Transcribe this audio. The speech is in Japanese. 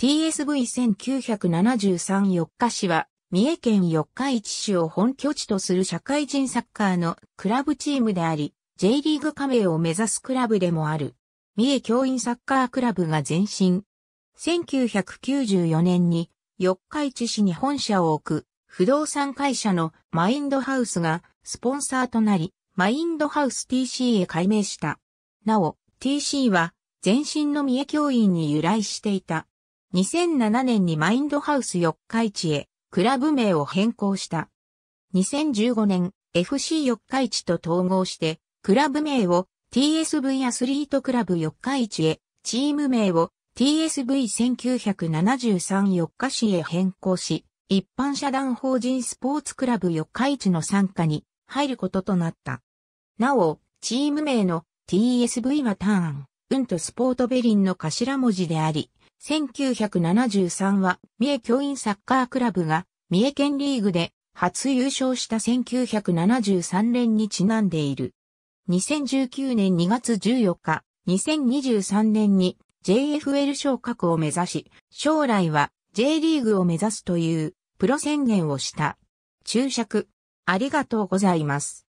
TSV1973 四日市は、三重県四日市市を本拠地とする社会人サッカーのクラブチームであり、J リーグ加盟を目指すクラブでもある。三重教員サッカークラブが前身。1994年に四日市市に本社を置く不動産会社のマインドハウスがスポンサーとなり、マインドハウス TC へ改名した。なお、TC は前身の三重教員に由来していた。2007年にマインドハウス四日市へクラブ名を変更した。2015年 FC 四日市と統合してクラブ名を TSV アスリートクラブ四日市へチーム名を TSV1973 四日市へ変更し一般社団法人スポーツクラブ四日市の参加に入ることとなった。なお、チーム名の TSV はターン、うんとスポートベリンの頭文字であり、1973は、三重教員サッカークラブが、三重県リーグで初優勝した1973年にちなんでいる。2019年2月14日、2023年に JFL 昇格を目指し、将来は J リーグを目指すというプロ宣言をした。注釈、ありがとうございます。